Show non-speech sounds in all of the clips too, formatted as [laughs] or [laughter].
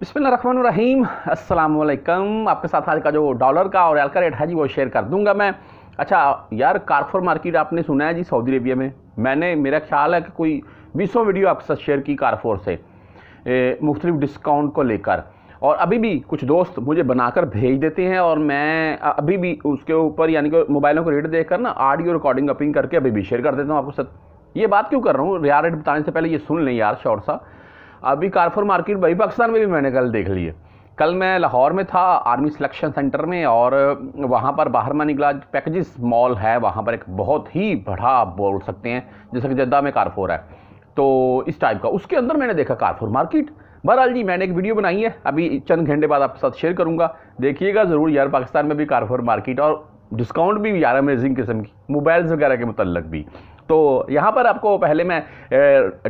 बिसमीम अल्लाम आपके साथ आज का जो डॉलर का और एल का रेट है जी वो शेयर कर दूंगा मैं अच्छा यार कारफोर मार्केट आपने सुना है जी सऊदी अरेबिया में मैंने मेरा ख्याल है कि कोई बीसों वीडियो आपके साथ शेयर की कारफोर से मुख्तलिफ डिस्काउंट को लेकर और अभी भी कुछ दोस्त मुझे बनाकर भेज देते हैं और मैं अभी भी उसके ऊपर यानी कि मोबाइलों को रेट कर ना ऑडियो रिकॉर्डिंग अपिंग करके अभी भी शेयर कर देता हूँ आपके साथ ये बात क्यों कर रहा हूँ रेट बताने से पहले ये सुन लें यार शॉर्ट सा अभी कारफोर मार्केट भाई पाकिस्तान में भी मैंने कल देख लिए कल मैं लाहौर में था आर्मी सिलेक्शन सेंटर में और वहाँ पर बाहर में निकला पैकेजेस मॉल है वहाँ पर एक बहुत ही बड़ा आप बोल सकते हैं जैसे कि जद्दा में कारफोर है तो इस टाइप का उसके अंदर मैंने देखा कारफोर मार्केट बहरहाल जी मैंने एक वीडियो बनाई है अभी चंद घंटे बाद आपके साथ शेयर करूँगा देखिएगा ज़रूर यार पाकिस्तान में भी कारफोर मार्केट और डिस्काउंट भी यार अमेजिंग किस्म की मोबाइल्स वगैरह के मतलब भी तो यहाँ पर आपको पहले मैं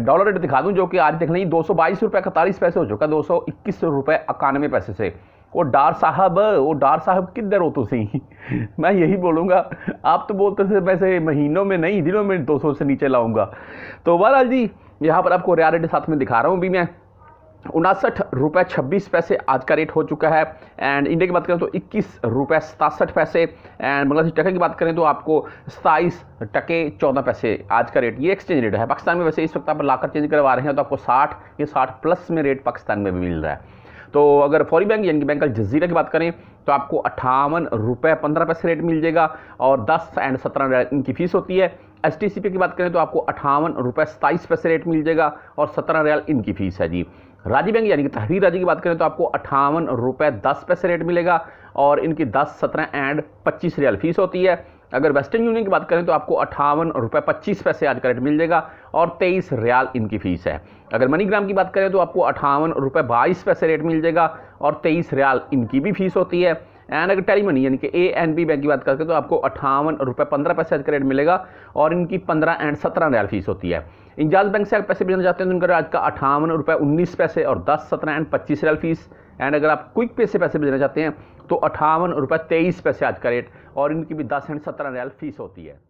डॉलर रेट दिखा दूँ जो कि आज देख नहीं दो सौ बाईस रुपये इकतालीस पैसे हो चुका दो सौ इक्कीस रुपये इक्यानवे पैसे से वो डार साहब वो डार साहब किधर हो तो सही [laughs] मैं यही बोलूँगा आप तो बोलते थे वैसे महीनों में नहीं दिनों में दो सौ से नीचे लाऊँगा तो बहरहाल जी यहाँ पर आपको रियालिटी रेट साथ में दिखा रहा हूँ भी मैं उनासठ रुपये छब्बीस पैसे आज का रेट हो चुका है एंड इंडिया की बात करें तो इक्कीस रुपये सतासठ पैसे एंड बांग्लादेश टके की बात करें तो आपको सताईस टके चौदह पैसे आज का रेट ये एक्सचेंज रेट है पाकिस्तान में वैसे इस वक्त आप लाकर चेंज करवा रहे हैं तो आपको साठ या साठ प्लस में रेट पाकिस्तान में भी मिल रहा है तो अगर फौरी बैंक यानी कि बैंक जजीरा की बात करें तो आपको अट्ठावन रुपये पंद्रह पैसे रेट मिल जाएगा और दस एंड सत्रह इनकी फ़ीस होती है एस टी सी पी की बात करें तो आपको अट्ठावन रुपये सताईस पैसे रेट मिल जाएगा और सत्रह रियाल इनकी फ़ीस है जी राजीव बैंक यानी कि तहरीर राजी की बात करें तो आपको अट्ठावन रुपये दस पैसे रेट मिलेगा और इनकी दस सत्रह एंड पच्चीस रियाल फीस होती है अगर वेस्टर्न यूनियन की बात करें तो आपको अट्ठावन रुपये पच्चीस पैसे आज का रेट मिल जाएगा और तेईस रियाल इनकी फ़ीस है अगर मनीग्राम की बात करें तो आपको अट्ठावन रुपये बाईस पैसे रेट मिल जाएगा और तेईस रियाल इनकी भी फ़ीस होती है एंड अगर टेली मनी यानी कि ए एंड बी बैंक की बात करके तो आपको अट्ठावन रुपये पंद्रह पैसे आज का रेट मिलेगा और इनकी पंद्रह एंड सत्रह रियाल फीस होती है इंजाज बैंक से अगर पैसे भेजना चाहते हैं तो उनका आज का अठावन रुपये उन्नीस पैसे और दस सत्रह एंड पच्चीस रियल फीस एंड अगर आप क्विक पे से पैसे भेजना चाहते हैं तो अठावन रुपये तेईस पैसे आज का रेट और इनकी भी दस एंड सत्रह रियल फीस होती है